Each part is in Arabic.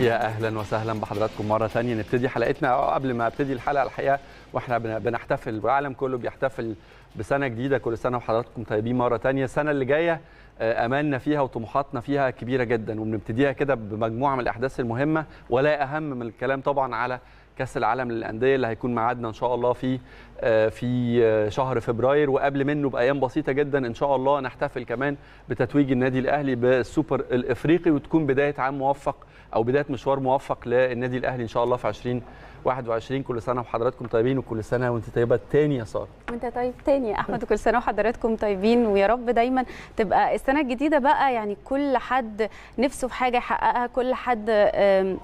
يا اهلا وسهلا بحضراتكم مره ثانيه نبتدي حلقتنا آه، قبل ما ابتدي الحلقه الحقيقه واحنا بنحتفل والعالم كله بيحتفل بسنه جديده كل سنه وحضراتكم طيبين مره ثانيه السنه اللي جايه آه، املنا فيها وطموحاتنا فيها كبيره جدا وبنبتديها كده بمجموعه من الاحداث المهمه ولا اهم من الكلام طبعا على كاس العالم للانديه اللي هيكون ميعادنا ان شاء الله في آه، في آه، شهر فبراير وقبل منه بايام بسيطه جدا ان شاء الله نحتفل كمان بتتويج النادي الاهلي بالسوبر الافريقي وتكون بدايه عام موفق او بدايه مشوار موفق للنادي الاهلي ان شاء الله في 20 21 كل سنه وحضراتكم طيبين وكل سنه وانت طيبه تاني يا ساره وانت طيب تاني يا احمد وكل سنه وحضراتكم طيبين ويا رب دايما تبقى السنه الجديده بقى يعني كل حد نفسه في حاجه يحققها كل حد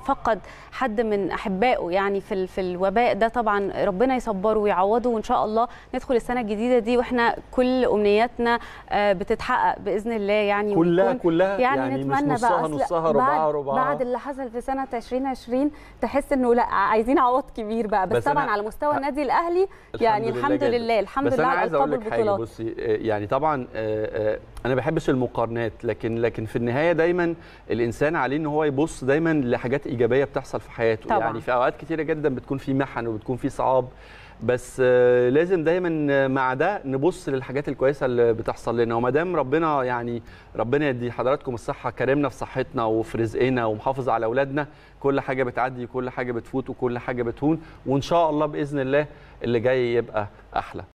فقد حد من احبائه يعني في في الوباء ده طبعا ربنا يصبره ويعوضه وان شاء الله ندخل السنه الجديده دي واحنا كل امنياتنا آه، بتتحقق باذن الله يعني كلها كلها يعني, يعني نتمنى مش نصها بقى نصها ربعها ربعها بعد اللي حصل في سنه 2020 تحس انه لا عايزين عوض كبير بقى بس, بس طبعا على مستوى النادي الاهلي يعني الحمد لله الحمد لله, لله الحمد بس لله انا عايز اقول لك حاجه بصي آه، يعني طبعا آه، انا بحبش المقارنات لكن لكن في النهايه دايما الانسان عليه ان هو يبص دايما لحاجات ايجابيه بتحصل في حياته طبعا. يعني في اوقات كتيره جدا بتكون في محن وبتكون في صعاب بس آه، لازم دايما مع ده نبص للحاجات الكويسه اللي بتحصل لنا وما دام ربنا يعني ربنا يدي حضراتكم الصحه كرمنا في صحتنا وفي رزقنا ومحافظ على اولادنا كل حاجه بتعدي كل حاجه بتفوت وكل حاجه بتهون وان شاء الله باذن الله اللي جاي يبقى احلى